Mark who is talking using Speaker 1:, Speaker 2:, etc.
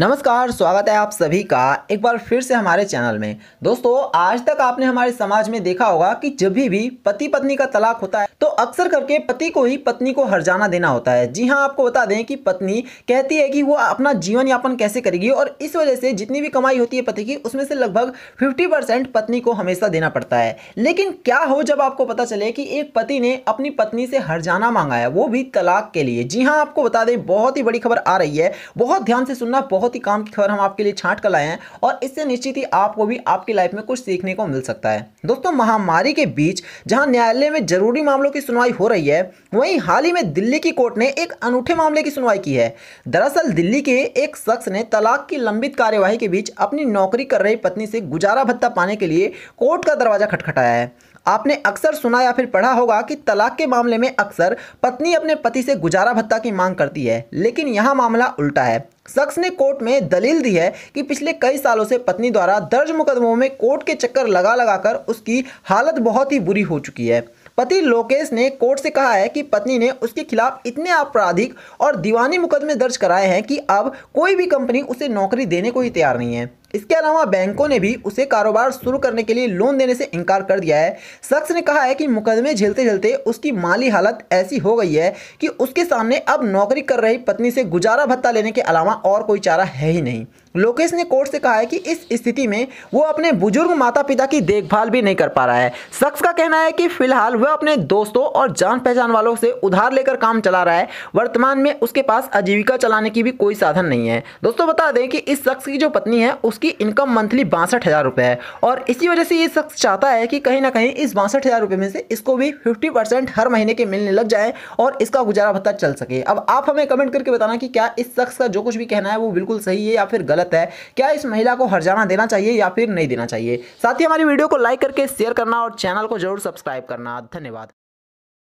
Speaker 1: नमस्कार स्वागत है आप सभी का एक बार फिर से हमारे चैनल में दोस्तों आज तक आपने हमारे समाज में देखा होगा कि जब भी पति पत्नी का तलाक होता है तो अक्सर करके पति को ही पत्नी को हरजाना देना होता है जी हाँ आपको बता दें कि पत्नी कहती है कि वो अपना जीवन यापन कैसे करेगी और इस वजह से जितनी भी कमाई होती है पति की उसमें से लगभग फिफ्टी पत्नी को हमेशा देना पड़ता है लेकिन क्या हो जब आपको पता चले कि एक पति ने अपनी पत्नी से हरजाना मांगा है वो भी तलाक के लिए जी हाँ आपको बता दें बहुत ही बड़ी खबर आ रही है बहुत ध्यान से सुनना बहुत बहुत ही काम की खबर हम आपके लिए छांट कर लाए हैं और इससे निश्चित ही आपको भी आपकी लाइफ में कुछ सीखने को मिल सकता है दोस्तों महामारी के बीच जहां न्यायालय में जरूरी मामलों की सुनवाई हो रही है वहीं हाल ही में दिल्ली की कोर्ट ने एक अनूठे मामले की सुनवाई की है दरअसल दिल्ली के एक शख्स ने तलाक की लंबित कार्यवाही के बीच अपनी नौकरी कर रही पत्नी से गुजारा भत्ता पाने के लिए कोर्ट का दरवाजा खटखटाया है आपने अक्सर सुना या फिर पढ़ा होगा कि तलाक के मामले में अक्सर पत्नी अपने पति से गुजारा भत्ता की मांग करती है लेकिन यहाँ मामला उल्टा है शख्स ने कोर्ट में दलील दी है कि पिछले कई सालों से पत्नी द्वारा दर्ज मुकदमों में कोर्ट के चक्कर लगा लगाकर उसकी हालत बहुत ही बुरी हो चुकी है पति लोकेश ने कोर्ट से कहा है कि पत्नी ने उसके खिलाफ इतने आपराधिक और दीवानी मुकदमे दर्ज कराए हैं कि अब कोई भी कंपनी उसे नौकरी देने को ही तैयार नहीं है इसके अलावा बैंकों ने भी उसे कारोबार शुरू करने के लिए लोन देने से इनकार कर दिया है शख्स ने कहा है कि मुकदमे झेलते झेलते उसकी माली हालत ऐसी हो गई है कि उसके सामने अब नौकरी कर रही पत्नी से गुजारा भत्ता लेने के अलावा और कोई चारा है ही नहीं लोकेश ने कोर्ट से कहा है कि इस स्थिति में वो अपने बुजुर्ग माता पिता की देखभाल भी नहीं कर पा रहा है शख्स का कहना है कि फिलहाल वह अपने दोस्तों और जान पहचान वालों से उधार लेकर काम चला रहा है वर्तमान में उसके पास आजीविका चलाने की भी कोई साधन नहीं है दोस्तों बता दें कि इस शख्स की जो पत्नी है उस उसकी इनकम मंथली बासठ हज़ार रुपये है और इसी वजह से ये शख्स चाहता है कि कहीं ना कहीं इस बासठ हज़ार रुपये में से इसको भी फिफ्टी परसेंट हर महीने के मिलने लग जाए और इसका गुजारा भत्ता चल सके अब आप हमें कमेंट करके बताना कि क्या इस शख्स का जो कुछ भी कहना है वो बिल्कुल सही है या फिर गलत है क्या इस महिला को हर देना चाहिए या फिर नहीं देना चाहिए साथ ही हमारी वीडियो को लाइक करके शेयर करना और चैनल को जरूर सब्सक्राइब करना धन्यवाद